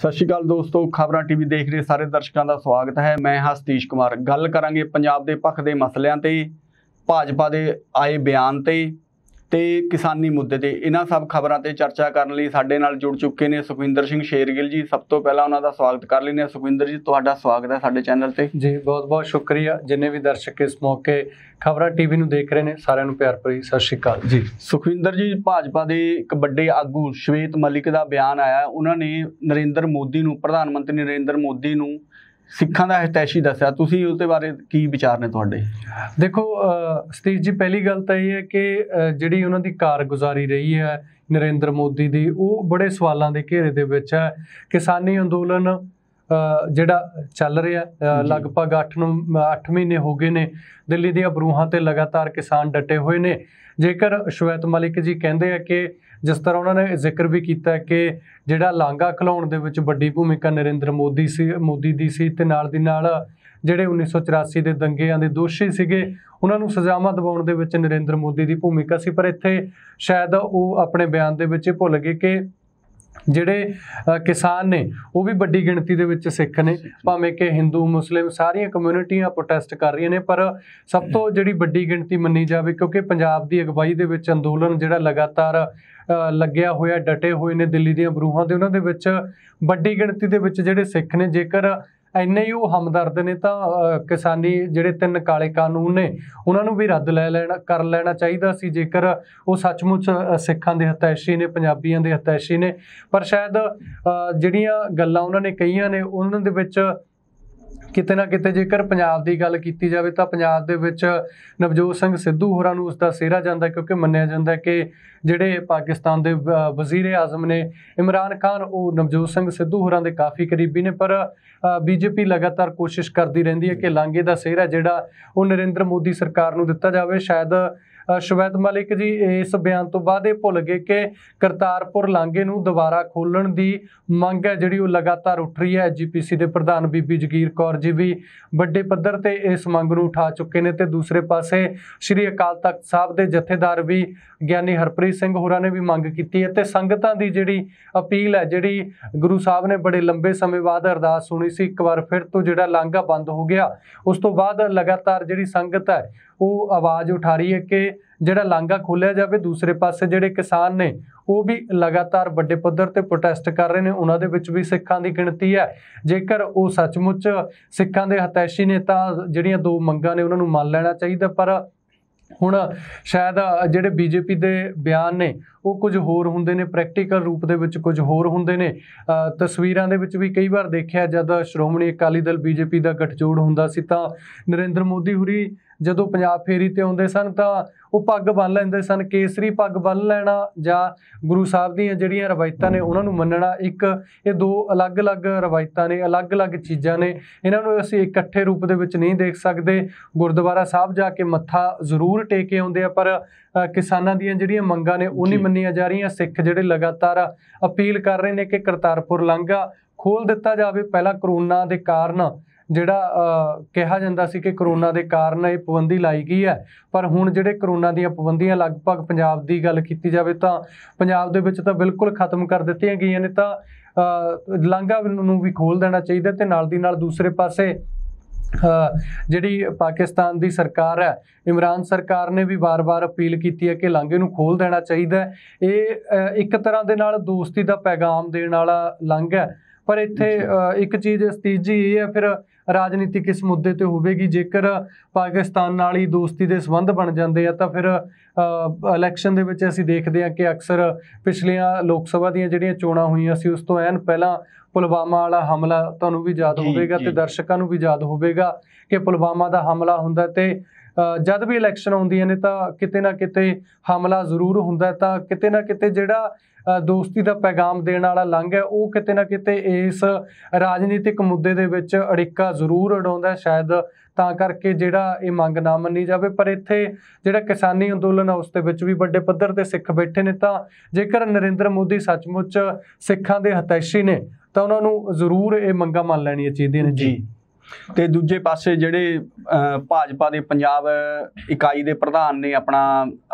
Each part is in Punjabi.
ਸਤਿ ਸ਼੍ਰੀ ਅਕਾਲ ਦੋਸਤੋ ਖਬਰਾਂ ਟੀਵੀ ਦੇਖ ਰਹੇ ਸਾਰੇ ਦਰਸ਼ਕਾਂ ਦਾ ਸਵਾਗਤ ਹੈ ਮੈਂ ਹਾਂ ਸਤੀਸ਼ ਕੁਮਾਰ ਗੱਲ ਕਰਾਂਗੇ ਪੰਜਾਬ ਦੇ ਪੱਖ ਦੇ ਮਸਲਿਆਂ ਤੇ ਭਾਜਪਾ ਦੇ ਆਏ ਬਿਆਨ ਤੇ ਤੇ ਕਿਸਾਨੀ ਮੁੱਦੇ ਤੇ ਇਹਨਾਂ ਸਭ ਖਬਰਾਂ ਤੇ ਚਰਚਾ ਕਰਨ ਲਈ ਸਾਡੇ ਨਾਲ ਜੁੜ ਚੁੱਕੇ ਨੇ ਸੁਖਵਿੰਦਰ ਸਿੰਘ ਸ਼ੇਰਗਿੱਲ ਜੀ ਸਭ ਤੋਂ ਪਹਿਲਾਂ ਉਹਨਾਂ ਦਾ ਸਵਾਗਤ ਕਰ ਲੈਂਦੇ ਹਾਂ ਸੁਖਵਿੰਦਰ ਜੀ ਤੁਹਾਡਾ ਸਵਾਗਤ ਹੈ ਸਾਡੇ ਚੈਨਲ ਤੇ ਜੀ ਬਹੁਤ-ਬਹੁਤ ਸ਼ੁਕਰੀਆ ਜਿੰਨੇ ਵੀ ਦਰਸ਼ਕ ਇਸ ਮੌਕੇ ਖਬਰਾਂ ਟੀਵੀ ਨੂੰ ਦੇਖ ਰਹੇ ਨੇ ਸਾਰਿਆਂ ਨੂੰ ਪਿਆਰ ਭਰੀ ਸਤਿ ਸ਼੍ਰੀ ਅਕਾਲ ਜੀ ਸੁਖਵਿੰਦਰ ਜੀ ਭਾਜਪਾ ਦੇ ਇੱਕ ਵੱਡੇ ਆਗੂ ਸ਼ਵੇਤ ਮਲਿਕ ਦਾ ਬਿਆਨ ਆਇਆ ਉਹਨਾਂ ਨੇ ਨਰਿੰਦਰ ਮੋਦੀ ਨੂੰ ਪ੍ਰਧਾਨ ਮੰਤਰੀ ਨਰਿੰਦਰ ਮੋਦੀ ਨੂੰ ਸਿੱਖਾਂ ਦਾ ਹਿਤੈਸ਼ੀ ਦੱਸਿਆ ਤੁਸੀਂ ਉਸ ਦੇ ਬਾਰੇ ਕੀ ਵਿਚਾਰ ਨੇ ਤੁਹਾਡੇ ਦੇਖੋ ਸਤੀਸ਼ ਜੀ ਪਹਿਲੀ ਗੱਲ ਤਾਂ ਇਹ ਹੈ ਕਿ ਜਿਹੜੀ ਉਹਨਾਂ ਦੀ ਕਾਰਗੁਜ਼ਾਰੀ ਰਹੀ ਹੈ ਨਰਿੰਦਰ ਮੋਦੀ ਦੀ ਉਹ ਬੜੇ ਸਵਾਲਾਂ ਦੇ ਘੇਰੇ ਦੇ ਵਿੱਚ ਹੈ ਕਿਸਾਨੀ ਅੰਦੋਲਨ ਜਿਹੜਾ ਚੱਲ ਰਿਹਾ ਲਗਭਗ 8 ਨੂੰ 8 ਮਹੀਨੇ ਹੋ ਗਏ ਨੇ ਦਿੱਲੀ ਦੀਆਂ ਬਰੂਹਾਂ ਤੇ ਲਗਾਤਾਰ ਕਿਸਾਨ ਡਟੇ ਹੋਏ ਨੇ ਜੇਕਰ ਸ਼ਵੇਤ ਮਲਿਕ ਜੀ ਕਹਿੰਦੇ ਆ ਕਿ ਜਿਸ ਤਰ੍ਹਾਂ ਉਹਨਾਂ ਨੇ ਜ਼ਿਕਰ ਵੀ ਕੀਤਾ ਕਿ ਜਿਹੜਾ ਲਾਂਗਾ ਖਲਾਉਣ ਦੇ ਵਿੱਚ ਵੱਡੀ ਭੂਮਿਕਾ ਨਰਿੰਦਰ ਮੋਦੀ ਸੀ ਮੋਦੀ ਦੀ ਸੀ ਤੇ ਨਾਲ ਦੀ ਨਾਲ ਜਿਹੜੇ 1984 ਦੇ ਦੰਗਿਆਂ ਦੇ ਦੋਸ਼ੀ ਸੀਗੇ ਉਹਨਾਂ ਨੂੰ ਸਜ਼ਾਵਾਂ ਦਿਵਾਉਣ ਦੇ ਵਿੱਚ ਨਰਿੰਦਰ ਮੋਦੀ ਦੀ ਭੂਮਿਕਾ ਸੀ ਪਰ ਇੱਥੇ ਸ਼ਾਇਦ ਉਹ ਆਪਣੇ ਬਿਆਨ ਦੇ ਵਿੱਚ ਭੁੱਲ ਗਏ ਕਿ ਜਿਹੜੇ ਕਿਸਾਨ ਨੇ ਉਹ ਵੀ ਵੱਡੀ ਗਿਣਤੀ ਦੇ ਵਿੱਚ ਸਿੱਖ ਨੇ ਭਾਵੇਂ ਕਿ ਹਿੰਦੂ ਮੁਸਲਿਮ ਸਾਰੀਆਂ ਕਮਿਊਨਿਟੀਆਂ ਪ੍ਰੋਟੈਸਟ ਕਰ ਰਹੀਆਂ ਨੇ ਪਰ ਸਭ ਤੋਂ ਜਿਹੜੀ ਵੱਡੀ ਗਿਣਤੀ ਮੰਨੀ ਜਾਵੇ ਕਿਉਂਕਿ ਪੰਜਾਬ ਦੀ ਅਗਵਾਈ ਦੇ ਵਿੱਚ ਅੰਦੋਲਨ ਜਿਹੜਾ ਲਗਾਤਾਰ ਲੱਗਿਆ ਹੋਇਆ ਡਟੇ ਹੋਏ ਨੇ ਦਿੱਲੀ ਦੀਆਂ ਬਰੂਹਾਂ ਦੇ ਉਹਨਾਂ ਦੇ ਵਿੱਚ ਵੱਡੀ ਗਿਣਤੀ ਦੇ ਵਿੱਚ ਜਿਹੜੇ ਸਿੱਖ ਨੇ ਜੇਕਰ ਇੰਨੇ ਹੀ ਉਹ ਹਮਦਰਦ ਨੇ ਤਾਂ ਕਿਸਾਨੀ ਜਿਹੜੇ ਤਿੰਨ ਕਾਲੇ ਕਾਨੂੰਨ ਨੇ ਉਹਨਾਂ ਨੂੰ ਵੀ ਰੱਦ ਲੈ ਲੈਣਾ ਕਰ ਲੈਣਾ ਚਾਹੀਦਾ ਸੀ ਜੇਕਰ ਉਹ ਸੱਚਮੁੱਚ ਸਿੱਖਾਂ ਦੇ ਹਤੈਸ਼ੀ ਨੇ ਪੰਜਾਬੀਆਂ ਦੇ ਹਤੈਸ਼ੀ ਨੇ ਪਰ ਸ਼ਾਇਦ ਜਿਹੜੀਆਂ ਗੱਲਾਂ ਉਹਨਾਂ ਨੇ ਕਹੀਆਂ ਨੇ ਉਹਨਾਂ ਦੇ ਵਿੱਚ ਕਿਤੇ ਨਾ ਕਿਤੇ ਜੇਕਰ ਪੰਜਾਬ ਦੀ ਗੱਲ ਕੀਤੀ ਜਾਵੇ ਤਾਂ ਪੰਜਾਬ ਦੇ ਵਿੱਚ ਨਵਜੋਤ ਸਿੰਘ ਸਿੱਧੂ ਹੋਰਾਂ ਨੂੰ ਉਸ ਦਾ ਸਿਹਰਾ ਜਾਂਦਾ ਕਿਉਂਕਿ ਮੰਨਿਆ ਜਾਂਦਾ ਕਿ ਜਿਹੜੇ ਪਾਕਿਸਤਾਨ ਦੇ ਵਜ਼ੀਰ ਆਜ਼ਮ ਨੇ ਇਮਰਾਨ ਖਾਨ ਉਹ ਨਵਜੋਤ ਸਿੰਘ ਸਿੱਧੂ ਹੋਰਾਂ ਦੇ ਕਾਫੀ ਕਰੀਬੀ ਨੇ ਪਰ ਬੀਜੇਪੀ ਲਗਾਤਾਰ ਕੋਸ਼ਿਸ਼ ਕਰਦੀ ਰਹਿੰਦੀ ਹੈ ਕਿ ਲਾਂਗੇ ਦਾ ਸਿਹਰਾ ਜਿਹੜਾ ਉਹ ਨਰਿੰਦਰ ਮੋਦੀ ਸਰਕਾਰ ਨੂੰ ਦਿੱਤਾ ਜਾਵੇ ਸ਼ਾਇਦ ਸ਼ਵੈਦ ਮਲਿਕ ਜੀ ਇਸ ਬਿਆਨ ਤੋਂ ਬਾਅਦ ਇਹ ਭੁੱਲ ਗਏ ਕਿ ਕਰਤਾਰਪੁਰ ਲਾਂਘੇ ਨੂੰ ਦੁਬਾਰਾ ਖੋਲਣ ਦੀ ਮੰਗ ਹੈ ਜਿਹੜੀ ਉਹ ਲਗਾਤਾਰ ਉੱਠ ਰਹੀ ਹੈ ਜੀਪੀਸੀ ਦੇ ਪ੍ਰਧਾਨ ਬੀਬੀ ਜਗੀਰ ਕੌਰ ਜੀ ਵੀ ਵੱਡੇ ਪੱਧਰ ਤੇ ਇਸ ਮੰਗ ਨੂੰ ਉਠਾ ਚੁੱਕੇ ਨੇ ਤੇ ਦੂਸਰੇ ਪਾਸੇ ਸ੍ਰੀ ਅਕਾਲ ਤਖਤ ਸਾਹਿਬ ਦੇ ਜਥੇਦਾਰ ਵੀ ਗਿਆਨੀ ਹਰਪ੍ਰੀਤ ਸਿੰਘ ਹੋਰਾਂ ਨੇ ਵੀ ਮੰਗ ਕੀਤੀ ਹੈ ਤੇ ਸੰਗਤਾਂ ਦੀ ਜਿਹੜੀ ਅਪੀਲ ਹੈ ਜਿਹੜੀ ਗੁਰੂ ਸਾਹਿਬ ਨੇ ਬੜੇ ਲੰਬੇ ਸਮੇਂ ਬਾਅਦ ਅਰਦਾਸ ਸੁਣੀ ਸੀ ਇੱਕ ਵਾਰ ਫਿਰ ਤੋਂ ਜਿਹੜਾ ਲਾਂਘਾ ਬੰਦ ਹੋ ਗਿਆ ਉਸ ਤੋਂ ਬਾਅਦ ਲਗਾਤਾਰ ਜਿਹੜੀ ਸੰਗਤ ਹੈ ਉਹ ਆਵਾਜ਼ ਉਠਾ ਰਹੀ ਹੈ ਕਿ ਜਿਹੜਾ ਲਾਂਗਾ ਖੋਲਿਆ ਜਾਵੇ ਦੂਸਰੇ ਪਾਸੇ ਜਿਹੜੇ ਕਿਸਾਨ ਨੇ ਉਹ ਵੀ ਲਗਾਤਾਰ ਵੱਡੇ ਪੱਧਰ ਤੇ ਪ੍ਰੋਟੈਸਟ ਕਰ ਰਹੇ ਨੇ ਉਹਨਾਂ ਦੇ ਵਿੱਚ ਵੀ ਸਿੱਖਾਂ ਦੀ ਗਿਣਤੀ ਹੈ ਜੇਕਰ ਉਹ ਸੱਚਮੁੱਚ ਸਿੱਖਾਂ ਦੇ ਹਤੈਸ਼ੀ ਨੇ ਤਾਂ ਜਿਹੜੀਆਂ ਦੋ ਮੰਗਾਂ ਨੇ ਉਹਨਾਂ ਨੂੰ ਮੰਨ ਲੈਣਾ ਚਾਹੀਦਾ ਪਰ ਹੁਣ ਸ਼ਾਇਦ ਜਿਹੜੇ ਬੀਜੇਪੀ ਦੇ ਬਿਆਨ ਨੇ ਉਹ ਕੁਝ ਹੋਰ ਹੁੰਦੇ ਨੇ ਪ੍ਰੈਕਟੀਕਲ ਰੂਪ ਦੇ ਵਿੱਚ ਕੁਝ ਹੋਰ ਹੁੰਦੇ ਨੇ ਤਸਵੀਰਾਂ ਦੇ ਵਿੱਚ ਵੀ ਕਈ ਵਾਰ ਦੇਖਿਆ ਜਦ ਸ਼੍ਰੋਮਣੀ ਅਕਾਲੀ ਦਲ ਬੀਜੇਪੀ ਦਾ ਗਠਜੋੜ ਹੁੰਦਾ ਸੀ ਤਾਂ ਨਰਿੰਦਰ ਮੋਦੀ ਹੁਰੀ ਜਦੋਂ ਪੰਜਾਬ ਫੇਰੀ ਤੇ ਆਉਂਦੇ ਸਨ ਤਾਂ ਉਹ ਪੱਗ ਬੰਨ ਲੈਂਦੇ ਸਨ ਕੇਸਰੀ ਪੱਗ ਬੰਨ ਲੈਣਾ ਜਾਂ ਗੁਰੂ ਸਾਹਿਬ ਦੀਆਂ ਜਿਹੜੀਆਂ ਰਵਾਇਤਾਂ ਨੇ ਉਹਨਾਂ ਨੂੰ ਮੰਨਣਾ ਇੱਕ ਇਹ ਦੋ ਅਲੱਗ-ਅਲੱਗ ਰਵਾਇਤਾਂ ਨੇ ਅਲੱਗ-ਅਲੱਗ ਚੀਜ਼ਾਂ ਨੇ ਇਹਨਾਂ ਨੂੰ ਅਸੀਂ ਇਕੱਠੇ ਰੂਪ ਦੇ ਵਿੱਚ ਨਹੀਂ ਦੇਖ ਸਕਦੇ ਗੁਰਦੁਆਰਾ ਸਾਹਿਬ ਜਾ ਕੇ ਮੱਥਾ ਜ਼ਰੂਰ ਟੇਕੇ ਆਉਂਦੇ ਆ ਪਰ ਕਿਸਾਨਾਂ ਦੀਆਂ ਜਿਹੜੀਆਂ ਮੰਗਾਂ ਨੇ ਉਹ ਨਹੀਂ ਮੰਨੀਆਂ ਜਾ ਰਹੀਆਂ ਸਿੱਖ ਜਿਹੜੇ ਲਗਾਤਾਰ ਅਪੀਲ ਕਰ ਰਹੇ ਨੇ ਕਿ ਕਰਤਾਰਪੁਰ ਲਾਂਘਾ ਖੋਲ ਦਿੱਤਾ ਜਾਵੇ ਪਹਿਲਾਂ ਕਰੋਨਾ ਦੇ ਕਾਰਨ ਜਿਹੜਾ ਕਿਹਾ ਜਾਂਦਾ ਸੀ ਕਿ ਕਰੋਨਾ ਦੇ ਕਾਰਨ ਇਹ ਪਾਬੰਦੀ ਲਾਈ ਗਈ ਹੈ ਪਰ ਹੁਣ ਜਿਹੜੇ ਕਰੋਨਾ ਦੀਆਂ ਪਾਬੰਦੀਆਂ ਲਗਭਗ ਪੰਜਾਬ ਦੀ ਗੱਲ ਕੀਤੀ ਜਾਵੇ ਤਾਂ ਪੰਜਾਬ ਦੇ ਵਿੱਚ ਤਾਂ ਬਿਲਕੁਲ ਖਤਮ ਕਰ ਦਿੱਤੀਆਂ ਗਈਆਂ ਨੇ ਤਾਂ ਲਾਂਗਾ ਨੂੰ ਵੀ ਖੋਲ ਦੇਣਾ ਚਾਹੀਦਾ ਤੇ ਨਾਲ ਦੀ ਨਾਲ ਦੂਸਰੇ ਪਾਸੇ ਜਿਹੜੀ ਪਾਕਿਸਤਾਨ ਦੀ ਸਰਕਾਰ ਹੈ ਇਮਰਾਨ ਸਰਕਾਰ ਨੇ ਵੀ ਬਾਰ-ਬਾਰ ਅਪੀਲ ਕੀਤੀ ਹੈ ਕਿ ਲਾਂਗੇ ਨੂੰ ਖੋਲ ਦੇਣਾ ਚਾਹੀਦਾ ਇਹ ਇੱਕ ਤਰ੍ਹਾਂ ਦੇ ਨਾਲ ਦੋਸਤੀ ਦਾ ਪੈਗਾਮ ਦੇਣ ਵਾਲਾ ਲਾਂਗਾ ਪਰ ਇੱਥੇ ਇੱਕ ਚੀਜ਼ ਸਤੀਜੀ ਇਹ ਹੈ ਫਿਰ ਰਾਜਨੀਤਿਕ ਇਸ ਮੁੱਦੇ ਤੇ ਹੋਵੇਗੀ ਜੇਕਰ ਪਾਕਿਸਤਾਨ ਨਾਲ ਹੀ ਦੋਸਤੀ ਦੇ ਸੰਬੰਧ ਬਣ ਜਾਂਦੇ ਆ ਤਾਂ ਫਿਰ ਇਲੈਕਸ਼ਨ ਦੇ ਵਿੱਚ ਅਸੀਂ ਦੇਖਦੇ ਆ ਕਿ ਅਕਸਰ ਪਿਛਲੀਆਂ ਲੋਕ ਸਭਾ ਦੀਆਂ ਜਿਹੜੀਆਂ ਚੋਣਾਂ ਹੋਈਆਂ ਸੀ ਉਸ ਤੋਂ ਐਨ ਪਹਿਲਾਂ ਪੁਲਵਾਮਾ ਵਾਲਾ ਹਮਲਾ ਤੁਹਾਨੂੰ ਵੀ ਯਾਦ ਹੋਵੇਗਾ ਤੇ ਦਰਸ਼ਕਾਂ ਨੂੰ ਵੀ ਯਾਦ ਹੋਵੇਗਾ ਕਿ ਪੁਲਵਾਮਾ ਦਾ ਹਮਲਾ ਹੁੰਦਾ ਤੇ ਜਦ ਵੀ ਇਲੈਕਸ਼ਨ ਆਉਂਦੀਆਂ ਨੇ ਤਾਂ ਕਿਤੇ ਨਾ ਕਿਤੇ ਹਮਲਾ ਜ਼ਰੂਰ ਹੁੰਦਾ ਤਾਂ ਕਿਤੇ ਨਾ ਕਿਤੇ ਜਿਹੜਾ ਦੋਸਤੀ ਦਾ ਪੈਗਾਮ ਦੇਣ ਵਾਲਾ ਲੰਘ ਹੈ ਉਹ ਕਿਤੇ ਨਾ ਕਿਤੇ ਇਸ ਰਾਜਨੀਤਿਕ ਮੁੱਦੇ ਦੇ ਵਿੱਚ ਅੜਿੱਕਾ ਜ਼ਰੂਰ ਅਡਾਉਂਦਾ ਸ਼ਾਇਦ ਤਾਂ ਕਰਕੇ ਜਿਹੜਾ ਇਹ ਮੰਗ ਨਾ ਮੰਨੀ ਜਾਵੇ ਪਰ ਇੱਥੇ ਜਿਹੜਾ ਕਿਸਾਨੀ ਅੰਦੋਲਨ ਆ ਉਸ ਦੇ ਵਿੱਚ ਵੀ ਵੱਡੇ ਪੱਧਰ ਤੇ ਸਿੱਖ ਬੈਠੇ ਨੇ ਤਾਂ ਜੇਕਰ ਨਰਿੰਦਰ ਮੋਦੀ ਸੱਚਮੁੱਚ ਸਿੱਖਾਂ ਦੇ ਹਤੈਸ਼ੀ ਨੇ ਤਾਂ ਉਹਨਾਂ ਨੂੰ ਜ਼ਰੂਰ ਇਹ ਮੰਗਾਂ ਮੰਨ ਲੈਣੀਆਂ ਚਾਹੀਦੀਆਂ ਨੇ ਜੀ ਤੇ ਦੂਜੇ ਪਾਸੇ ਜਿਹੜੇ ਭਾਜਪਾ ਦੇ ਪੰਜਾਬ ਇਕਾਈ ਦੇ ਪ੍ਰਧਾਨ ਨੇ ਆਪਣਾ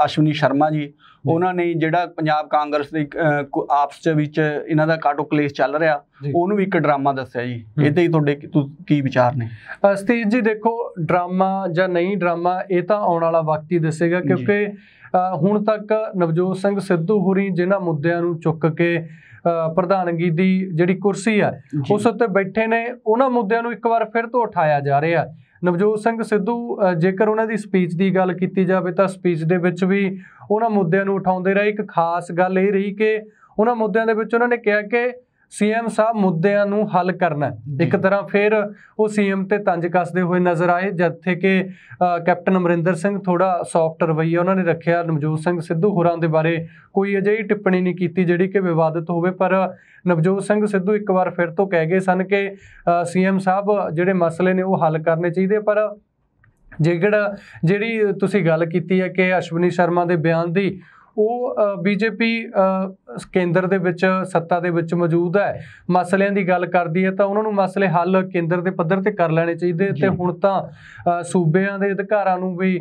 ਅਸ਼ਵਨੀ ਸ਼ਰਮਾ ਜੀ ਉਹਨਾਂ ਨੇ ਜਿਹੜਾ ਪੰਜਾਬ ਕਾਂਗਰਸ ਦੇ ਆਪਸ ਦੇ ਵਿੱਚ ਇਹਨਾਂ ਦਾ ਕਾਟੋ ਕਲੇਸ਼ ਚੱਲ ਰਿਹਾ ਉਹਨੂੰ ਵੀ ਇੱਕ ਡਰਾਮਾ ਦੱਸਿਆ ਜੀ ਇਹਦੇ ਹੀ ਤੁਹਾਡੇ ਕੀ ਵਿਚਾਰ ਨੇ ਸਤੀਸ਼ ਜੀ ਦੇਖੋ ਡਰਾਮਾ ਜਾਂ ਨਹੀਂ ਡਰਾਮਾ ਇਹ ਤਾਂ ਆਉਣ ਵਾਲਾ ਵਕਤ ਹੀ ਦੱਸੇਗਾ ਕਿਉਂਕਿ ਹੁਣ ਤੱਕ ਨਵਜੋਤ ਸਿੰਘ ਸਿੱਧੂ ਹੁਰੀ ਜਿਨ੍ਹਾਂ ਮੁੱਦਿਆਂ ਨੂੰ ਚੁੱਕ ਕੇ ਪ੍ਰਧਾਨਗੀ ਦੀ ਜਿਹੜੀ ਕੁਰਸੀ ਹੈ ਉਸ ਉੱਤੇ ਬੈਠੇ ਨੇ ਉਹਨਾਂ ਮੁੱਦਿਆਂ ਨੂੰ ਇੱਕ ਵਾਰ ਫਿਰ ਤੋਂ ਉਠਾਇਆ ਜਾ ਰਿਹਾ ਨਵਜੋਤ ਸਿੰਘ ਸਿੱਧੂ ਜੇਕਰ ਉਹਨਾਂ ਦੀ ਸਪੀਚ ਦੀ ਗੱਲ ਕੀਤੀ ਜਾਵੇ ਤਾਂ ਸਪੀਚ ਦੇ ਵਿੱਚ ਵੀ ਉਹਨਾਂ ਮੁੱਦਿਆਂ ਨੂੰ ਉਠਾਉਂਦੇ ਰਹੇ ਇੱਕ ਖਾਸ ਗੱਲ ਇਹ ਰਹੀ ਕਿ ਉਹਨਾਂ ਮੁੱਦਿਆਂ ਦੇ ਵਿੱਚ ਉਹਨਾਂ ਨੇ ਕਿਹਾ ਕਿ ਸੀਐਮ ਸਾਹਿਬ ਮੁੱਦਿਆਂ ਨੂੰ ਹੱਲ ਕਰਨਾ ਇੱਕ ਤਰ੍ਹਾਂ ਫਿਰ ਉਹ ਸੀਐਮ ਤੇ ਤੰਜ ਕੱਸਦੇ ਹੋਏ ਨਜ਼ਰ ਆਏ ਜਿੱਥੇ ਕਿ ਕੈਪਟਨ ਅਮਰਿੰਦਰ ਸਿੰਘ ਥੋੜਾ ਸੌਫਟ ਰਵਈਆ ਉਹਨਾਂ ਨੇ ਰੱਖਿਆ ਨਵਜੋਤ ਸਿੰਘ ਸਿੱਧੂ ਹੋਰਾਂ ਦੇ ਬਾਰੇ ਕੋਈ ਅਜਿਹੀ ਟਿੱਪਣੀ ਨਹੀਂ ਕੀਤੀ ਜਿਹੜੀ ਕਿ ਵਿਵਾਦਿਤ ਹੋਵੇ ਪਰ ਨਵਜੋਤ ਸਿੰਘ ਸਿੱਧੂ ਇੱਕ ਵਾਰ ਫਿਰ ਤੋਂ ਕਹਿ ਗਏ ਸਨ ਕਿ ਸੀਐਮ ਸਾਹਿਬ ਜਿਹੜੇ ਮਸਲੇ ਨੇ ਉਹ ਹੱਲ ਕਰਨੇ ਚਾਹੀਦੇ ਪਰ ਜੇਕਰ ਜਿਹੜੀ ਤੁਸੀਂ ਗੱਲ ਕੀਤੀ ਹੈ ਕਿ ਅਸ਼ਵਨੀ ਸ਼ਰਮਾ ਦੇ ਬਿਆਨ ਦੀ ਉਹ ਬੀਜੇਪੀ ਕੇਂਦਰ ਦੇ ਵਿੱਚ ਸੱਤਾ ਦੇ ਵਿੱਚ ਮੌਜੂਦ ਹੈ ਮਸਲਿਆਂ ਦੀ ਗੱਲ ਕਰਦੀ ਹੈ ਤਾਂ ਉਹਨਾਂ ਨੂੰ ਮਸਲੇ ਹੱਲ ਕੇਂਦਰ ਦੇ ਪੱਧਰ ਤੇ ਕਰ ਲੈਣੇ ਚਾਹੀਦੇ ਤੇ ਹੁਣ ਤਾਂ ਸੂਬਿਆਂ ਦੇ ਅਧਿਕਾਰਾਂ ਨੂੰ ਵੀ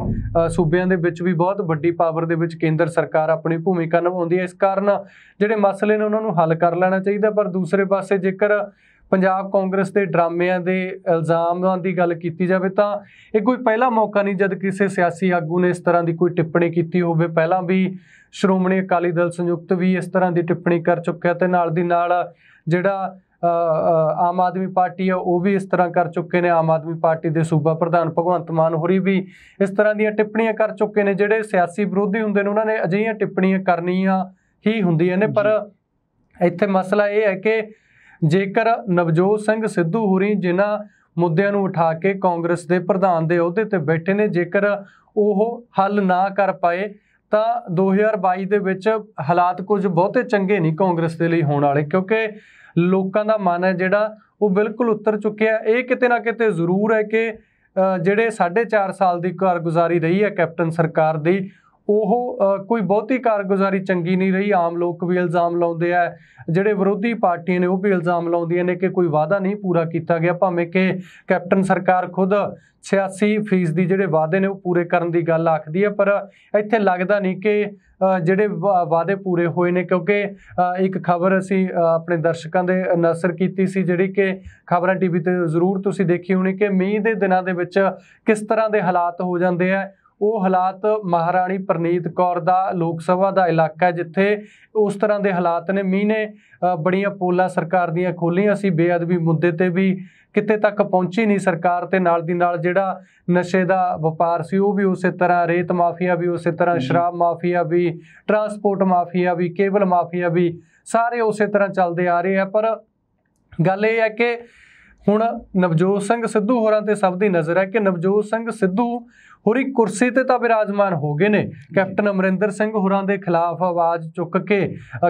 ਸੂਬਿਆਂ ਦੇ ਵਿੱਚ ਵੀ ਬਹੁਤ ਵੱਡੀ ਪਾਵਰ ਦੇ ਵਿੱਚ ਕੇਂਦਰ ਸਰਕਾਰ ਆਪਣੀ ਭੂਮਿਕਾ ਨਿਭਾਉਂਦੀ ਹੈ ਇਸ ਕਾਰਨ ਜਿਹੜੇ ਮਸਲੇ ਨੇ ਉਹਨਾਂ ਨੂੰ ਹੱਲ ਕਰ ਲੈਣਾ ਚਾਹੀਦਾ ਪਰ ਦੂਸਰੇ ਪਾਸੇ ਜੇਕਰ ਪੰਜਾਬ ਕਾਂਗਰਸ ਦੇ ਡਰਾਮਿਆਂ ਦੇ ਇਲਜ਼ਾਮਾਂ ਦੀ ਗੱਲ ਕੀਤੀ ਜਾਵੇ ਤਾਂ ਇਹ ਕੋਈ ਪਹਿਲਾ ਮੌਕਾ ਨਹੀਂ ਜਦ ਕਿਸੇ ਸਿਆਸੀ ਆਗੂ ਨੇ ਇਸ ਤਰ੍ਹਾਂ ਦੀ ਕੋਈ ਟਿੱਪਣੀ ਕੀਤੀ ਹੋਵੇ ਪਹਿਲਾਂ ਵੀ ਸ਼੍ਰੋਮਣੀ ਅਕਾਲੀ ਦਲ ਸੰਯੁਕਤ ਵੀ ਇਸ ਤਰ੍ਹਾਂ ਦੀ ਟਿੱਪਣੀ ਕਰ ਚੁੱਕਿਆ ਤੇ ਨਾਲ ਦੀ ਨਾਲ ਜਿਹੜਾ ਆਮ ਆਦਮੀ ਪਾਰਟੀ ਆ ਉਹ ਵੀ ਇਸ ਤਰ੍ਹਾਂ ਕਰ ਚੁੱਕੇ ਨੇ ਆਮ ਆਦਮੀ ਪਾਰਟੀ ਦੇ ਸੂਬਾ ਪ੍ਰਧਾਨ ਭਗਵੰਤ ਮਾਨ ਹੋਰੀ ਵੀ ਇਸ ਤਰ੍ਹਾਂ ਦੀਆਂ ਟਿੱਪਣੀਆਂ ਕਰ ਚੁੱਕੇ ਨੇ ਜਿਹੜੇ ਸਿਆਸੀ ਵਿਰੋਧੀ ਹੁੰਦੇ ਨੇ ਉਹਨਾਂ ਨੇ ਅਜਿਹੀਆਂ ਟਿੱਪਣੀਆਂ ਕਰਨੀਆਂ ਹੀ ਹੁੰਦੀਆਂ ਨੇ ਪਰ ਇੱਥੇ ਮਸਲਾ ਇਹ ਹੈ ਕਿ ਜੇਕਰ ਨਵਜੋਤ ਸਿੰਘ ਸਿੱਧੂ ਹੋਰੀ ਜਿਨ੍ਹਾਂ ਮੁੱਦਿਆਂ ਨੂੰ ਉਠਾ ਕੇ ਕਾਂਗਰਸ ਦੇ ਪ੍ਰਧਾਨ ਦੇ ਅਹੁਦੇ ਤੇ ਬੈਠੇ ਨੇ ਜੇਕਰ ਉਹ ਹੱਲ ਨਾ ਕਰ ਪਾਏ ਤਾਂ 2022 ਦੇ ਵਿੱਚ ਹਾਲਾਤ ਕੁਝ ਬਹੁਤੇ ਚੰਗੇ ਨਹੀਂ ਕਾਂਗਰਸ ਦੇ ਲਈ ਹੋਣ ਵਾਲੇ ਕਿਉਂਕਿ ਲੋਕਾਂ ਦਾ ਮਨ ਹੈ ਜਿਹੜਾ ਉਹ ਬਿਲਕੁਲ ਉਤਰ ਚੁੱਕਿਆ ਇਹ ਕਿਤੇ ਨਾ ਕਿਤੇ ਜ਼ਰੂਰ ਹੈ ਕਿ ਜਿਹੜੇ 4.5 ਸਾਲ ਦੀ ਕਾਰਗੁਜ਼ਾਰੀ ਰਹੀ ਹੈ ਕੈਪਟਨ ਸਰਕਾਰ ਦੀ ਉਹ ਕੋਈ ਬਹੁਤੀ ਕਾਰਗੁਜ਼ਾਰੀ ਚੰਗੀ ਨਹੀਂ ਰਹੀ ਆਮ ਲੋਕ ਵੀ ਇਲਜ਼ਾਮ ਲਾਉਂਦੇ ਆ ਜਿਹੜੇ ਵਿਰੋਧੀ ਪਾਰਟੀਆਂ ਨੇ ਉਹ ਵੀ ਇਲਜ਼ਾਮ ਲਾਉਂਦੀਆਂ ਨੇ ਕਿ ਕੋਈ ਵਾਅਦਾ ਨਹੀਂ ਪੂਰਾ ਕੀਤਾ ਗਿਆ ਭਾਵੇਂ ਕਿ ਕੈਪਟਨ ਸਰਕਾਰ ਖੁਦ 86% ਦੀ ਜਿਹੜੇ ਵਾਅਦੇ ਨੇ ਉਹ ਪੂਰੇ ਕਰਨ ਦੀ ਗੱਲ ਆਖਦੀ ਹੈ ਪਰ ਇੱਥੇ ਲੱਗਦਾ ਨਹੀਂ ਕਿ ਜਿਹੜੇ ਵਾਅਦੇ ਪੂਰੇ ਹੋਏ ਨੇ ਕਿਉਂਕਿ ਇੱਕ ਖਬਰ ਅਸੀਂ ਆਪਣੇ ਦਰਸ਼ਕਾਂ ਦੇ ਨਸਰ ਕੀਤੀ ਸੀ ਜਿਹੜੀ ਕਿ ਖਬਰਾਂ ਟੀਵੀ ਤੇ ਜ਼ਰੂਰ ਤੁਸੀਂ ਦੇਖੀ ਹੋਣੀ ਕਿ ਮੀਂਹ ਦੇ ਦਿਨਾਂ ਦੇ ਵਿੱਚ ਕਿਸ ਤਰ੍ਹਾਂ ਦੇ ਹਾਲਾਤ ਹੋ ਜਾਂਦੇ ਆ ਉਹ ਹਾਲਾਤ ਮਹਾਰਾਣੀ ਪ੍ਰਨੀਤ ਕੌਰ ਦਾ ਲੋਕ ਸਭਾ ਦਾ ਇਲਾਕਾ ਜਿੱਥੇ ਉਸ ਤਰ੍ਹਾਂ ਦੇ ਹਾਲਾਤ ਨੇ ਮੀਨੇ ਬੜੀਆਂ ਪੋਲਾ ਸਰਕਾਰ ਦੀਆਂ ਖੋਲੀਆਂ ਸੀ ਬੇਅਦਬੀ ਮੁੱਦੇ ਤੇ ਵੀ ਕਿਤੇ ਤੱਕ ਪਹੁੰਚੀ ਨਹੀਂ ਸਰਕਾਰ ਤੇ ਨਾਲ ਦੀ ਨਾਲ ਜਿਹੜਾ ਨਸ਼ੇ ਦਾ ਵਪਾਰ ਸੀ ਉਹ ਵੀ ਉਸੇ ਤਰ੍ਹਾਂ ਰੇਤ ਮਾਫੀਆ ਵੀ ਉਸੇ ਤਰ੍ਹਾਂ ਸ਼ਰਾਬ ਮਾਫੀਆ ਵੀ ਟਰਾਂਸਪੋਰਟ ਮਾਫੀਆ ਵੀ ਕੇਬਲ ਮਾਫੀਆ ਵੀ ਸਾਰੇ ਉਸੇ ਤਰ੍ਹਾਂ ਚੱਲਦੇ ਆ ਰਹੇ ਆ ਪਰ ਗੱਲ ਇਹ ਹੈ ਕਿ ਹੁਣ ਨਵਜੋਤ ਸਿੰਘ ਸਿੱਧੂ ਹੋਰਾਂ ਤੇ ਸਭ ਦੀ ਨਜ਼ਰ ਹੈ ਕਿ ਨਵਜੋਤ ਸਿੰਘ ਸਿੱਧੂ ਹੋਰੀ ਕੁਰਸੀ ਤੇ ਤਾਂ ਬਿਰਾਜਮਾਨ ਹੋ ਗਏ ਨੇ ਕੈਪਟਨ ਅਮਰਿੰਦਰ ਸਿੰਘ ਹੋਰਾਂ ਦੇ ਖਿਲਾਫ ਆਵਾਜ਼ ਚੁੱਕ ਕੇ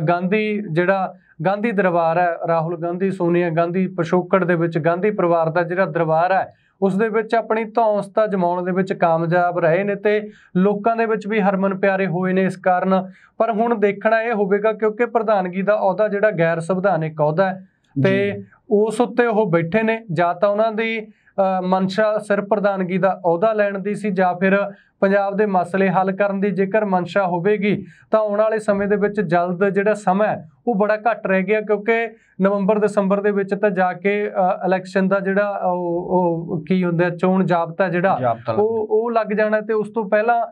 ਗਾਂਧੀ ਜਿਹੜਾ ਗਾਂਧੀ ਦਰਬਾਰ ਹੈ ਰਾਹੁਲ ਗਾਂਧੀ ਸੋਨੀਆ ਗਾਂਧੀ ਪਸ਼ੋਕੜ ਦੇ ਵਿੱਚ ਗਾਂਧੀ ਪਰਿਵਾਰ ਦਾ ਜਿਹੜਾ ਦਰਬਾਰ ਹੈ ਉਸ ਦੇ ਵਿੱਚ ਆਪਣੀ ਧੌਂਸਤਾ ਜਮਾਉਣ ਦੇ ਵਿੱਚ ਕਾਮਯਾਬ ਰਹੇ ਨੇ ਤੇ ਲੋਕਾਂ ਦੇ ਵਿੱਚ ਵੀ ਹਰਮਨ ਪਿਆਰੇ ਹੋਏ ਨੇ ਇਸ ਕਾਰਨ ਪਰ ਹੁਣ ਦੇਖਣਾ ਇਹ ਹੋਵੇਗਾ ਕਿਉਂਕਿ ਪ੍ਰਧਾਨਗੀ ਦਾ ਅਹੁਦਾ ਜਿਹੜਾ ਗੈਰ ਸੰਵਿਧਾਨਿਕ ਅਹੁਦਾ ਹੈ ਤੇ ਉਸ ਉੱਤੇ ਉਹ ਬੈਠੇ ਨੇ ਜਾਂ ਤਾਂ ਉਹਨਾਂ ਦੀ ਮਨਸ਼ਾ ਸਿਰ ਪ੍ਰਧਾਨਗੀ ਦਾ ਅਹੁਦਾ ਲੈਣ ਦੀ ਸੀ ਜਾਂ ਫਿਰ ਪੰਜਾਬ ਦੇ ਮਸਲੇ ਹੱਲ ਕਰਨ ਦੀ ਜੇਕਰ ਮਨਸ਼ਾ ਹੋਵੇਗੀ ਤਾਂ ਆਉਣ ਵਾਲੇ ਸਮੇਂ ਦੇ ਵਿੱਚ ਜਲਦ ਜਿਹੜਾ ਸਮਾਂ ਉਹ ਬੜਾ ਘੱਟ ਰਹਿ ਗਿਆ ਕਿਉਂਕਿ ਨਵੰਬਰ ਦਸੰਬਰ ਦੇ ਵਿੱਚ ਤਾਂ ਜਾ ਕੇ ਇਲੈਕਸ਼ਨ ਦਾ ਜਿਹੜਾ ਉਹ ਕੀ ਹੁੰਦਾ ਚੋਣ ਜਾਬਤਾ ਜਿਹੜਾ ਉਹ ਉਹ ਲੱਗ ਜਾਣਾ ਤੇ ਉਸ ਤੋਂ ਪਹਿਲਾਂ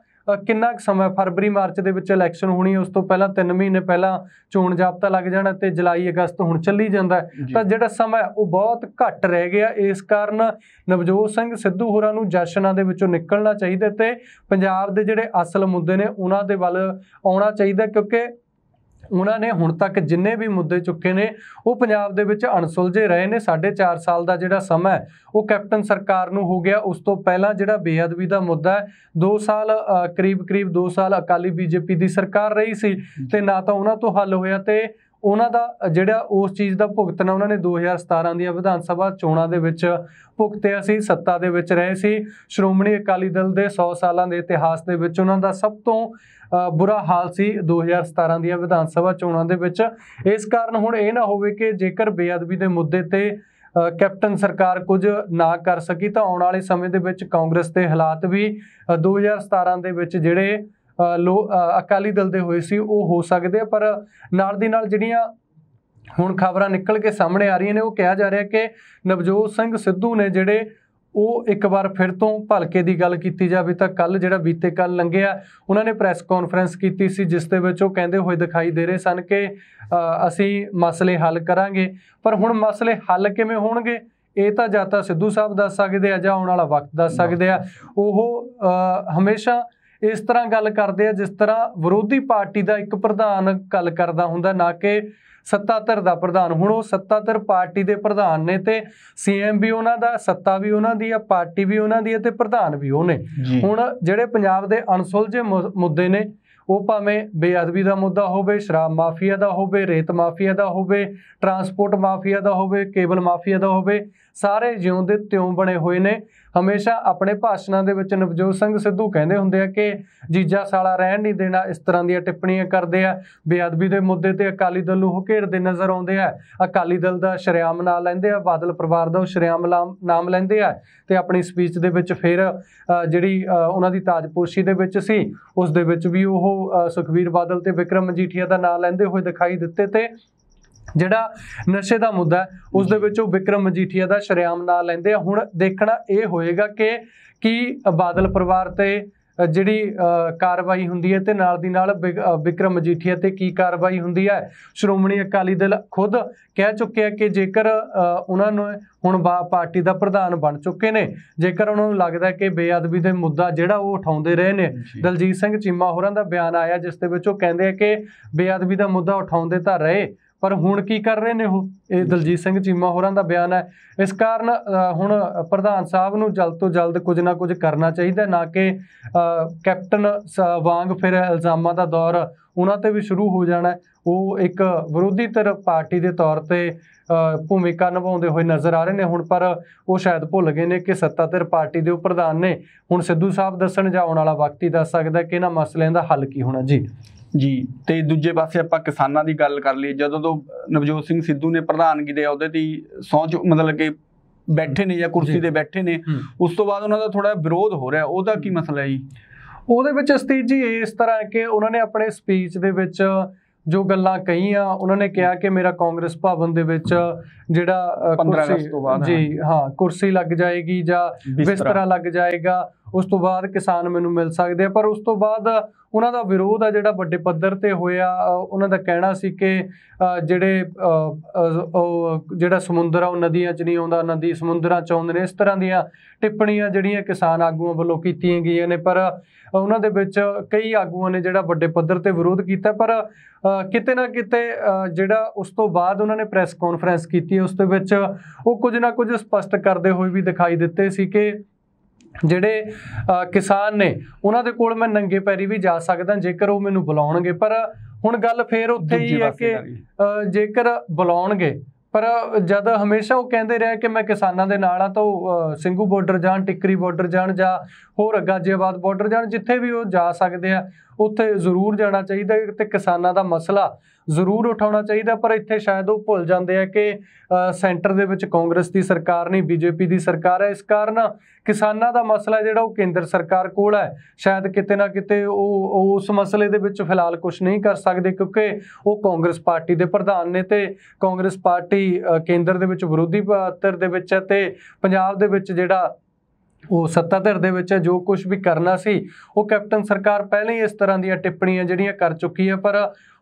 ਕਿੰਨਾ ਸਮਾਂ ਫਰਵਰੀ ਮਾਰਚ ਦੇ ਵਿੱਚ ਇਲੈਕਸ਼ਨ ਹੋਣੀ ਉਸ ਤੋਂ ਪਹਿਲਾਂ 3 ਮਹੀਨੇ ਪਹਿਲਾਂ ਚੋਣ ਜਾਬਤਾ ਲੱਗ ਜਾਣਾ ਤੇ ਜੁਲਾਈ ਅਗਸਤ ਹੁਣ ਚੱਲੀ ਜਾਂਦਾ ਤਾਂ ਜਿਹੜਾ ਸਮਾਂ ਉਹ ਬਹੁਤ ਘੱਟ ਰਹਿ ਗਿਆ ਇਸ ਕਾਰਨ ਨਵਜੋਤ ਸਿੰਘ ਸਿੱਧੂ ਹੋਰਾਂ ਨੂੰ ਜਸ਼ਨਾਂ ਦੇ ਵਿੱਚੋਂ ਨਿਕਲਣਾ ਚਾਹੀਦਾ ਤੇ ਪੰਜਾਬ ਦੇ ਜਿਹੜੇ ਅਸਲ ਮੁੱਦੇ ਨੇ ਉਹਨਾਂ ਦੇ ਵੱਲ ਆਉਣਾ ਚਾਹੀਦਾ ਕਿਉਂਕਿ ਉਹਨਾਂ ਨੇ ਹੁਣ ਤੱਕ ਜਿੰਨੇ ਵੀ ਮੁੱਦੇ ਚੁੱਕੇ ਨੇ ਉਹ ਪੰਜਾਬ ਦੇ ਵਿੱਚ ਅਣਸੁਲਝੇ ਰਹੇ ਨੇ 4.5 ਸਾਲ ਦਾ ਜਿਹੜਾ ਸਮਾਂ ਉਹ ਕੈਪਟਨ ਸਰਕਾਰ ਨੂੰ ਹੋ ਗਿਆ ਉਸ ਤੋਂ ਪਹਿਲਾਂ ਜਿਹੜਾ ਬੇਅਦਬੀ ਦਾ ਮੁੱਦਾ ਹੈ 2 ਸਾਲ ਕਰੀਬ ਕਰੀਬ 2 ਸਾਲ ਅਕਾਲੀ ਬੀਜੇਪੀ ਦੀ ਸਰਕਾਰ ਰਹੀ ਸੀ ਤੇ ਨਾ ਤਾਂ ਉਹਨਾਂ ਤੋਂ ਹੱਲ ਹੋਇਆ ਤੇ ਉਹਨਾਂ ਦਾ ਜਿਹੜਾ ਉਸ ਚੀਜ਼ ਦਾ ਭੁਗਤਣਾ ਉਹਨਾਂ ਨੇ 2017 ਦੀਆਂ ਵਿਧਾਨ ਸਭਾ ਚੋਣਾਂ ਦੇ ਵਿੱਚ ਭੁਗਤਿਆ ਸੀ ਸੱਤਾ ਦੇ ਵਿੱਚ ਰਹੇ ਸੀ ਸ਼੍ਰੋਮਣੀ ਅਕਾਲੀ ਦਲ ਦੇ 100 ਸਾਲਾਂ ਦੇ ਇਤਿਹਾਸ ਦੇ ਵਿੱਚ ਉਹਨਾਂ ਦਾ ਸਭ ਤੋਂ ਬੁਰਾ ਹਾਲ ਸੀ 2017 ਦੀਆਂ ਵਿਧਾਨ ਸਭਾ ਚੋਣਾਂ ਦੇ ਵਿੱਚ ਇਸ ਕਾਰਨ ਹੁਣ ਇਹ ਨਾ ਹੋਵੇ ਕਿ ਜੇਕਰ ਬੇਅਦਬੀ ਦੇ ਮੁੱਦੇ ਤੇ ਕੈਪਟਨ ਸਰਕਾਰ ਕੁਝ ਨਾ ਕਰ ਸਕੀ ਤਾਂ ਆਉਣ ਵਾਲੇ ਸਮੇਂ ਦੇ ਵਿੱਚ ਕਾਂਗਰਸ ਦੇ ਹਾਲਾਤ ਵੀ 2017 ਦੇ ਵਿੱਚ ਜਿਹੜੇ ਲੋ ਅਕਾਲੀ ਦਲ ਦੇ ਹੋਏ ਸੀ ਉਹ ਹੋ ਸਕਦੇ ਆ ਪਰ ਨਾਲ ਦੀ ਨਾਲ ਜਿਹੜੀਆਂ ਹੁਣ ਖਬਰਾਂ ਨਿਕਲ ਕੇ ਸਾਹਮਣੇ ਆ ਰਹੀਆਂ ਨੇ ਉਹ ਕਿਹਾ ਜਾ ਰਿਹਾ ਕਿ ਨਵਜੋਤ ਸਿੰਘ ਸਿੱਧੂ ਨੇ ਜਿਹੜੇ ਉਹ ਇੱਕ ਵਾਰ ਫਿਰ ਤੋਂ ਭਲਕੇ ਦੀ ਗੱਲ ਕੀਤੀ ਜਾਵੇ ਤਾਂ ਕੱਲ ਜਿਹੜਾ ਬੀਤੇ ਕੱਲ ਲੰਘਿਆ ਉਹਨਾਂ ਨੇ ਪ੍ਰੈਸ ਕਾਨਫਰੰਸ ਕੀਤੀ ਸੀ ਜਿਸ ਦੇ ਵਿੱਚ ਉਹ ਕਹਿੰਦੇ ਹੋਏ ਦਿਖਾਈ ਦੇ ਰਹੇ ਸਨ ਕਿ ਅਸੀਂ ਮਸਲੇ ਹੱਲ ਕਰਾਂਗੇ ਪਰ ਹੁਣ ਮਸਲੇ ਹੱਲ ਕਿਵੇਂ ਹੋਣਗੇ ਇਹ ਤਾਂ ਜਾਂ ਤਾਂ ਸਿੱਧੂ ਸਾਹਿਬ ਦੱਸ ਸਕਦੇ ਆ ਜਾਂ ਆਉਣ ਵਾਲਾ ਵਕਤ ਦੱਸ ਸਕਦੇ ਆ ਉਹ ਹਮੇਸ਼ਾ ਇਸ ਤਰ੍ਹਾਂ ਗੱਲ ਕਰਦੇ ਆ ਜਿਸ ਤਰ੍ਹਾਂ ਵਿਰੋਧੀ ਪਾਰਟੀ ਦਾ ਇੱਕ ਪ੍ਰਧਾਨ ਗੱਲ ਕਰਦਾ ਹੁੰਦਾ ਨਾ ਕਿ ਸੱਤਾਧਰ ਦਾ ਪ੍ਰਧਾਨ ਹੁਣ ਉਹ ਸੱਤਾਧਰ ਪਾਰਟੀ ਦੇ ਪ੍ਰਧਾਨ ਨੇ ਤੇ ਸੀਐਮ ਵੀ ਉਹਨਾਂ ਦਾ ਸੱਤਾ ਵੀ ਉਹਨਾਂ ਦੀ ਆ ਪਾਰਟੀ ਵੀ ਉਹਨਾਂ ਦੀ ਹੈ ਤੇ ਪ੍ਰਧਾਨ ਵੀ ਉਹ ਨੇ ਹੁਣ ਜਿਹੜੇ ਪੰਜਾਬ ਦੇ ਅਨਸੁਲਝੇ ਮੁੱਦੇ ਨੇ ਉਹ ਭਾਵੇਂ ਬੇਅਦਬੀ ਦਾ ਮੁੱਦਾ ਹੋਵੇ ਸ਼ਰਾਬ ਮਾਫੀਆ ਦਾ ਹੋਵੇ ਰੇਤ ਮਾਫੀਆ ਦਾ ਹੋਵੇ ਟਰਾਂਸਪੋਰਟ ਮਾਫੀਆ ਦਾ ਹੋਵੇ ਕੇਬਲ ਮਾਫੀਆ ਦਾ ਹੋਵੇ ਸਾਰੇ ਜਿਉਂਦੇ ਤਿਉਂ ਬਣੇ ਹੋਏ ਨੇ ਹਮੇਸ਼ਾ ਆਪਣੇ ਭਾਸ਼ਣਾਂ ਦੇ ਵਿੱਚ ਨਵਜੋਤ ਸਿੰਘ ਸਿੱਧੂ ਕਹਿੰਦੇ ਹੁੰਦੇ ਆ ਕਿ ਜੀਜਾ ਸਾਲਾ ਰਹਿਣ ਨਹੀਂ ਦੇਣਾ ਇਸ ਤਰ੍ਹਾਂ ਦੀਆਂ ਟਿੱਪਣੀਆਂ ਕਰਦੇ ਆ ਬੇਅਦਬੀ ਦੇ ਮੁੱਦੇ ਤੇ ਅਕਾਲੀ ਦਲ ਨੂੰ ਦੇ ਨਜ਼ਰ ਆਉਂਦੇ ਆ ਅਕਾਲੀ ਦਲ ਦਾ ਸ਼ਰਿਆਮ ਨਾਲ ਲੈਂਦੇ ਆ ਬਾਦਲ ਪਰਿਵਾਰ ਦਾ ਸ਼ਰਿਆਮ ਨਾਮ ਲੈਂਦੇ ਆ ਤੇ ਆਪਣੀ ਸਪੀਚ ਦੇ ਵਿੱਚ ਫਿਰ ਜਿਹੜੀ ਉਹਨਾਂ ਦੀ ਤਾਜਪੋਸ਼ੀ ਦੇ ਵਿੱਚ ਸੀ ਉਸ ਦੇ ਵਿੱਚ ਵੀ ਉਹ ਉਹ ਸੁਖਵੀਰ ਬਾਦਲ ਤੇ ਵਿਕਰਮ ਮਜੀਠੀਆ ਦਾ ਨਾਮ ਲੈਂਦੇ ਹੋਏ ਦਿਖਾਈ ਦਿੱਤੇ ਤੇ ਜਿਹੜਾ ਨਸ਼ੇ ਦਾ ਮੁੱਦਾ ਉਸ ਦੇ ਵਿੱਚ ਉਹ ਵਿਕਰਮ ਮਜੀਠੀਆ ਦਾ ਸ਼ਰਿਆਮ ਨਾਮ ਲੈਂਦੇ ਹੁਣ ਦੇਖਣਾ ਇਹ ਹੋਏਗਾ ਕਿ ਕੀ ਬਾਦਲ ਪਰਿਵਾਰ ਤੇ ਜਿਹੜੀ ਕਾਰਵਾਈ ਹੁੰਦੀ ਹੈ ਤੇ ਨਾਲ ਦੀ ਨਾਲ ਵਿਕਰਮ ਮਜੀਠੀਆ ਤੇ ਕੀ ਕਾਰਵਾਈ ਹੁੰਦੀ ਹੈ ਸ਼੍ਰੋਮਣੀ ਅਕਾਲੀ ਦਲ ਖੁਦ ਕਹਿ ਚੁੱਕਿਆ ਕਿ ਜੇਕਰ ਉਹਨਾਂ ਨੂੰ ਹੁਣ ਪਾਰਟੀ ਦਾ ਪ੍ਰਧਾਨ ਬਣ ਚੁੱਕੇ ਨੇ ਜੇਕਰ ਉਹਨਾਂ ਨੂੰ ਲੱਗਦਾ ਕਿ ਬੇਅਦਬੀ ਦੇ ਮੁੱਦਾ ਜਿਹੜਾ ਉਹ ਉਠਾਉਂਦੇ ਰਹੇ ਨੇ ਦਲਜੀਤ ਸਿੰਘ ਚੀਮਾ ਹੋਰਾਂ ਦਾ ਬਿਆਨ ਆਇਆ ਜਿਸ ਦੇ ਵਿੱਚ ਉਹ ਕਹਿੰਦੇ ਆ ਕਿ ਬੇਅਦਬੀ ਦਾ ਮੁੱਦਾ ਉਠਾਉਂਦੇ ਤਾਂ ਰਹੇ ਪਰ ਹੁਣ ਕੀ ਕਰ ਰਹੇ ਨੇ ਉਹ ਇਹ ਦਲਜੀਤ ਸਿੰਘ ਚੀਮਾ ਹੋਰਾਂ ਦਾ ਬਿਆਨ ਹੈ ਇਸ ਕਾਰਨ ਹੁਣ ਪ੍ਰਧਾਨ ਸਾਹਿਬ ਨੂੰ ਜਲਦ ਤੋਂ ਜਲਦ ਕੁਝ ਨਾ ਕੁਝ ਕਰਨਾ ਚਾਹੀਦਾ ਨਾ ਕਿ ਕੈਪਟਨ ਵਾਂਗ ਫਿਰ ਇਲਜ਼ਾਮਾਂ ਦਾ ਦੌਰ ਉਹਨਾਂ ਤੇ ਵੀ ਸ਼ੁਰੂ ਹੋ ਜਾਣਾ ਉਹ ਇੱਕ ਵਿਰੋਧੀ ਧਿਰ ਪਾਰਟੀ ਦੇ ਤੌਰ ਤੇ ਭੂਮਿਕਾ ਨਿਭਾਉਂਦੇ ਹੋਏ ਨਜ਼ਰ ਆ ਰਹੇ ਨੇ ਹੁਣ ਪਰ ਉਹ ਸ਼ਾਇਦ ਭੁੱਲ ਗਏ ਨੇ ਕਿ ਸੱਤਾ ਧਿਰ ਪਾਰਟੀ ਦੇ ਪ੍ਰਧਾਨ ਨੇ ਹੁਣ ਸਿੱਧੂ ਸਾਹਿਬ ਦੱਸਣ ਜਾਉਣ ਵਾਲਾ ਵਕਤ ਹੀ ਦੱਸ ਸਕਦਾ ਕਿ ਇਹਨਾਂ ਮਸਲਿਆਂ ਦਾ ਹੱਲ ਕੀ ਹੋਣਾ ਜੀ ਜੀ ਤੇ ਦੂਜੇ ਪਾਸੇ ਆਪਾਂ ਕਿਸਾਨਾਂ ਦੀ ਗੱਲ ਕਰ ਲਈ ਜਦੋਂ ਤੋਂ ਨਵਜੋਤ ਸਿੰਘ ਸਿੱਧੂ ਨੇ ਪ੍ਰਧਾਨਗੀ ਦੇ ਅਹੁਦੇ ਦੀ ਸੌਂਚ ਮਤਲਬ ਕਿ ਬੈਠੇ ਨੇ ਜਾਂ ਕੁਰਸੀ ਤੇ ਬੈਠੇ ਨੇ ਉਸ ਤੋਂ ਬਾਅਦ ਉਹਨਾਂ ਦਾ ਥੋੜਾ ਵਿਰੋਧ ਹੋ ਰਿਹਾ ਉਹਦਾ ਕੀ ਮਸਲਾ ਹੈ ਜੀ ਉਹਦੇ ਵਿੱਚ ਸਤੀਜ ਜੀ ਇਸ ਤਰ੍ਹਾਂ ਕਿ ਉਹਨਾਂ ਨੇ ਆਪਣੇ ਸਪੀਚ ਦੇ ਵਿੱਚ ਜੋ ਗੱਲਾਂ ਕਹੀਆਂ ਉਹਨਾਂ ਨੇ ਕਿਹਾ ਕਿ ਮੇਰਾ ਕਾਂਗਰਸ ਭਵਨ ਦੇ ਵਿੱਚ ਜਿਹੜਾ 15 ਤੋਂ ਬਾਅਦ ਜੀ ਹਾਂ ਕੁਰਸੀ ਲੱਗ ਜਾਏਗੀ ਜਾਂ ਬਿਸਤਰਾ ਲੱਗ ਜਾਏਗਾ ਉਸ ਤੋਂ ਬਾਅਦ ਕਿਸਾਨ ਮੈਨੂੰ ਮਿਲ ਸਕਦੇ ਆ ਪਰ ਉਸ ਤੋਂ ਬਾਅਦ ਉਹਨਾਂ ਦਾ ਵਿਰੋਧ ਆ ਜਿਹੜਾ ਵੱਡੇ ਪੱਧਰ ਤੇ ਹੋਇਆ ਉਹਨਾਂ ਦਾ ਕਹਿਣਾ ਸੀ ਕਿ ਜਿਹੜੇ ਜਿਹੜਾ ਸਮੁੰਦਰ ਆ ਉਹ ਨਦੀਆਂ 'ਚ ਨਹੀਂ ਆਉਂਦਾ ਨਦੀ ਸਮੁੰਦਰਾਂ 'ਚ ਆਉਂਦੇ ਨੇ ਇਸ ਤਰ੍ਹਾਂ ਦੀਆਂ ਟਿੱਪਣੀਆਂ ਜਿਹੜੀਆਂ ਕਿਸਾਨ ਆਗੂਆਂ ਵੱਲੋਂ ਕੀਤੀਆਂ ਗਈਆਂ ਨੇ ਪਰ ਉਹਨਾਂ ਦੇ ਵਿੱਚ ਕਈ ਆਗੂਆਂ ਨੇ ਜਿਹੜਾ ਵੱਡੇ ਪੱਧਰ ਤੇ ਵਿਰੋਧ ਕੀਤਾ ਪਰ ਕਿਤੇ ਨਾ ਕਿਤੇ ਜਿਹੜਾ ਉਸ ਤੋਂ ਬਾਅਦ ਉਹਨਾਂ ਨੇ ਪ੍ਰੈਸ ਕਾਨਫਰੰਸ ਕੀਤੀ ਉਸ ਦੇ ਵਿੱਚ ਉਹ ਕੁਝ ਨਾ ਕੁਝ ਸਪਸ਼ਟ ਕਰਦੇ ਹੋਏ ਵੀ ਦਿਖਾਈ ਦਿੱਤੇ ਸੀ ਕਿ ਜਿਹੜੇ ਕਿਸਾਨ ਨੇ ਉਹਨਾਂ ਦੇ ਕੋਲ ਮੈਂ ਨੰਗੇ ਪੈਰੀ ਵੀ ਜਾ ਸਕਦਾ ਜੇਕਰ ਉਹ ਮੈਨੂੰ ਬੁਲਾਉਣਗੇ ਪਰ ਹੁਣ ਗੱਲ ਫੇਰ ਉੱਥੇ ਹੀ ਹੈ ਕਿ ਜੇਕਰ ਬੁਲਾਉਣਗੇ ਪਰ ਜਦ ਹਮੇਸ਼ਾ ਉਹ ਕਹਿੰਦੇ ਰਹੇ ਕਿ ਮੈਂ ਕਿਸਾਨਾਂ ਦੇ ਨਾਲ ਆ ਤਾਂ ਸਿੰਘੂ ਬਾਰਡਰ ਜਾਣ ਟਿੱਕਰੀ ਬਾਰਡਰ ਜਾਣ ਜਾਂ ਹੋਰ ਗਾਜ਼ੀਆਬਾਦ ਬਾਰਡਰ ਜਾਣ ਜਿੱਥੇ ਵੀ ਉਹ ਜਾ ਸਕਦੇ ਆ ਉੱਥੇ ਜ਼ਰੂਰ ਜਾਣਾ ਚਾਹੀਦਾ ਤੇ ਕਿਸਾਨਾਂ ਦਾ ਮਸਲਾ ਜ਼ਰੂਰ ਉਠਾਉਣਾ ਚਾਹੀਦਾ ਪਰ ਇੱਥੇ ਸ਼ਾਇਦ ਉਹ ਭੁੱਲ ਜਾਂਦੇ ਆ ਕਿ ਸੈਂਟਰ ਦੇ ਵਿੱਚ ਕਾਂਗਰਸ ਦੀ ਸਰਕਾਰ ਨਹੀਂ ਬੀਜੇਪੀ ਦੀ ਸਰਕਾਰ ਹੈ ਇਸ ਕਾਰਨ ਕਿਸਾਨਾਂ ਦਾ ਮਸਲਾ ਜਿਹੜਾ ਉਹ ਕੇਂਦਰ ਸਰਕਾਰ ਕੋਲ ਹੈ ਸ਼ਾਇਦ ਕਿਤੇ ਨਾ ਕਿਤੇ ਉਹ ਉਸ ਮਸਲੇ ਦੇ ਵਿੱਚ ਫਿਲਹਾਲ ਕੁਝ ਨਹੀਂ ਕਰ ਸਕਦੇ ਕਿਉਂਕਿ ਉਹ ਕਾਂਗਰਸ ਪਾਰਟੀ ਦੇ ਪ੍ਰਧਾਨ ਨੇ ਤੇ ਕਾਂਗਰਸ ਪਾਰਟੀ ਕੇਂਦਰ ਦੇ ਵਿੱਚ ਵਿਰੋਧੀ ਪਾਤਰ ਦੇ ਵਿੱਚ ਹੈ ਤੇ ਪੰਜਾਬ ਦੇ ਵਿੱਚ ਜਿਹੜਾ ਉਹ ਸੱਤਾਧਰ ਦੇ ਵਿੱਚ ਜੋ ਕੁਝ ਵੀ ਕਰਨਾ ਸੀ ਉਹ ਕੈਪਟਨ ਸਰਕਾਰ ਪਹਿਲਾਂ ਹੀ ਇਸ ਤਰ੍ਹਾਂ ਦੀਆਂ ਟਿੱਪਣੀਆਂ ਜਿਹੜੀਆਂ ਕਰ ਚੁੱਕੀ ਹੈ ਪਰ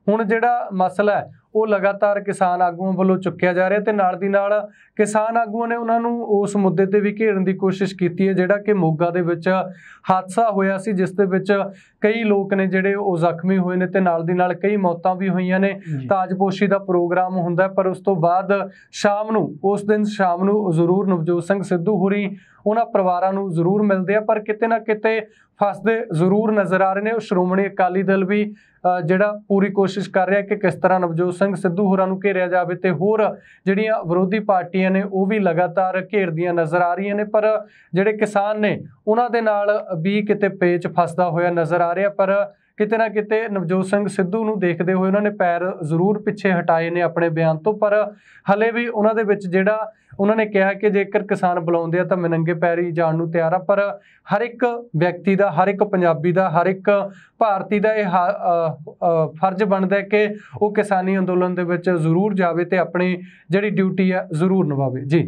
ਹੁਣ ਜਿਹੜਾ ਮਸਲਾ ਹੈ ਉਹ ਲਗਾਤਾਰ ਕਿਸਾਨ ਆਗੂਆਂ ਵੱਲੋਂ ਚੁੱਕਿਆ ਜਾ ਰਿਹਾ ਤੇ ਨਾਲ ਦੀ ਨਾਲ ਕਿਸਾਨ ਆਗੂਆਂ ਨੇ ਉਹਨਾਂ ਨੂੰ ਉਸ ਮੁੱਦੇ ਤੇ ਵੀ ਘੇਰਨ ਦੀ ਕੋਸ਼ਿਸ਼ ਕੀਤੀ ਹੈ ਜਿਹੜਾ ਕਿ ਮੋਗਾ ਦੇ ਵਿੱਚ ਹਾਦਸਾ ਹੋਇਆ ਸੀ ਜਿਸ ਦੇ ਵਿੱਚ ਕਈ ਲੋਕ ਨੇ ਜਿਹੜੇ ਉਹ ਜ਼ਖਮੀ ਹੋਏ ਨੇ ਤੇ ਨਾਲ ਦੀ ਨਾਲ ਕਈ ਮੌਤਾਂ ਵੀ ਹੋਈਆਂ ਨੇ ਤਾਜਪੋਸ਼ੀ ਦਾ ਪ੍ਰੋਗਰਾਮ ਹੁੰਦਾ ਪਰ ਉਸ ਤੋਂ ਬਾਅਦ ਸ਼ਾਮ ਨੂੰ ਉਸ ਦਿਨ ਸ਼ਾਮ ਨੂੰ ਜ਼ਰੂਰ ਨਵਜੋਤ ਸਿੰਘ ਸਿੱਧੂ ਹੋਰੀ ਉਹਨਾਂ ਪਰਿਵਾਰਾਂ ਨੂੰ ਜ਼ਰੂਰ ਮਿਲਦੇ ਆ ਪਰ ਕਿਤੇ ਨਾ ਕਿਤੇ ਫਸਦੇ ਜ਼ਰੂਰ ਨਜ਼ਰ ਆ ਰਹੇ ਨੇ ਉਹ ਸ਼੍ਰੋਮਣੀ ਅਕਾਲੀ ਦਲ ਵੀ ਜਿਹੜਾ ਪੂਰੀ ਕੋਸ਼ਿਸ਼ ਕਰ ਰਿਹਾ ਕਿ ਕਿਸ ਤਰ੍ਹਾਂ ਨਵਜੋਤ ਸਿੰਘ ਸਿੱਧੂ ਹੋਰਾਂ ਨੂੰ ਘੇਰਿਆ ਜਾਵੇ ਤੇ ਹੋਰ ਜਿਹੜੀਆਂ ਵਿਰੋਧੀ ਪਾਰਟੀਆਂ ਨੇ ਉਹ ਵੀ ਲਗਾਤਾਰ ਘੇਰਦੀਆਂ ਨਜ਼ਰ ਆ ਰਹੀਆਂ ਨੇ ਪਰ ਜਿਹੜੇ ਕਿਸਾਨ ਨੇ ਉਹਨਾਂ ਦੇ ਨਾਲ ਵੀ ਕਿਤੇ ਪੇਚ ਫਸਦਾ ਹੋਇਆ ਨਜ਼ਰ ਆ ਰਿਹਾ ਪਰ ਕਿਤੇ ਨਾ ਕਿਤੇ ਨਵਜੋਤ ਸਿੰਘ ਸਿੱਧੂ ਨੂੰ ਦੇਖਦੇ ਹੋਏ ਉਹਨਾਂ ਨੇ ਪੈਰ ਜ਼ਰੂਰ ਪਿੱਛੇ ਹਟਾਏ ਨੇ ਆਪਣੇ ਬਿਆਨ ਤੋਂ ਪਰ ਹਲੇ ਵੀ ਉਹਨਾਂ ਦੇ ਵਿੱਚ ਜਿਹੜਾ ਉਹਨਾਂ ਨੇ ਕਿਹਾ ਕਿ ਜੇਕਰ ਕਿਸਾਨ ਬੁਲਾਉਂਦੇ ਆ ਤਾਂ ਮਨੰਗੇ ਪੈਰੀ ਜਾਣ ਨੂੰ ਤਿਆਰ ਆ ਪਰ ਹਰ ਇੱਕ ਵਿਅਕਤੀ ਦਾ ਹਰ ਇੱਕ ਪੰਜਾਬੀ ਦਾ ਹਰ ਇੱਕ ਭਾਰਤੀ ਦਾ ਇਹ ਫਰਜ਼ ਬਣਦਾ ਹੈ ਕਿ ਉਹ ਕਿਸਾਨੀ ਅੰਦੋਲਨ ਦੇ ਵਿੱਚ ਜ਼ਰੂਰ ਜਾਵੇ ਤੇ ਆਪਣੀ ਜਿਹੜੀ ਡਿਊਟੀ ਆ ਜ਼ਰੂਰ ਨਿਭਾਵੇ ਜੀ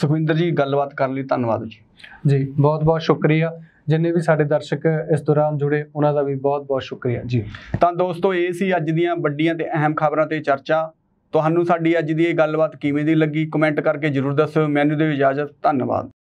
ਸੁਖਵਿੰਦਰ ਜੀ ਗੱਲਬਾਤ ਕਰਨ ਲਈ ਧੰਨਵਾਦ ਜੀ ਜੀ ਬਹੁਤ ਬਹੁਤ ਸ਼ੁਕਰੀਆ ਜਿੰਨੇ ਵੀ ਸਾਡੇ ਦਰਸ਼ਕ ਇਸ ਦੌਰਾਨ ਜੁੜੇ ਉਹਨਾਂ ਦਾ ਵੀ ਬਹੁਤ-ਬਹੁਤ ਸ਼ੁਕਰੀਆ ਜੀ ਤਾਂ ਦੋਸਤੋ ਇਹ ਸੀ ਅੱਜ ਦੀਆਂ ਵੱਡੀਆਂ ਤੇ ਅਹਿਮ ਖਬਰਾਂ ਤੇ ਚਰਚਾ ਤੁਹਾਨੂੰ ਸਾਡੀ ਅੱਜ ਦੀ ਇਹ ਗੱਲਬਾਤ ਕਿਵੇਂ ਦੀ ਲੱਗੀ ਕਮੈਂਟ ਕਰਕੇ ਜਰੂਰ ਦੱਸੋ ਮੈਨੂੰ ਦੇ ਇਜਾਜ਼ਤ ਧੰਨਵਾਦ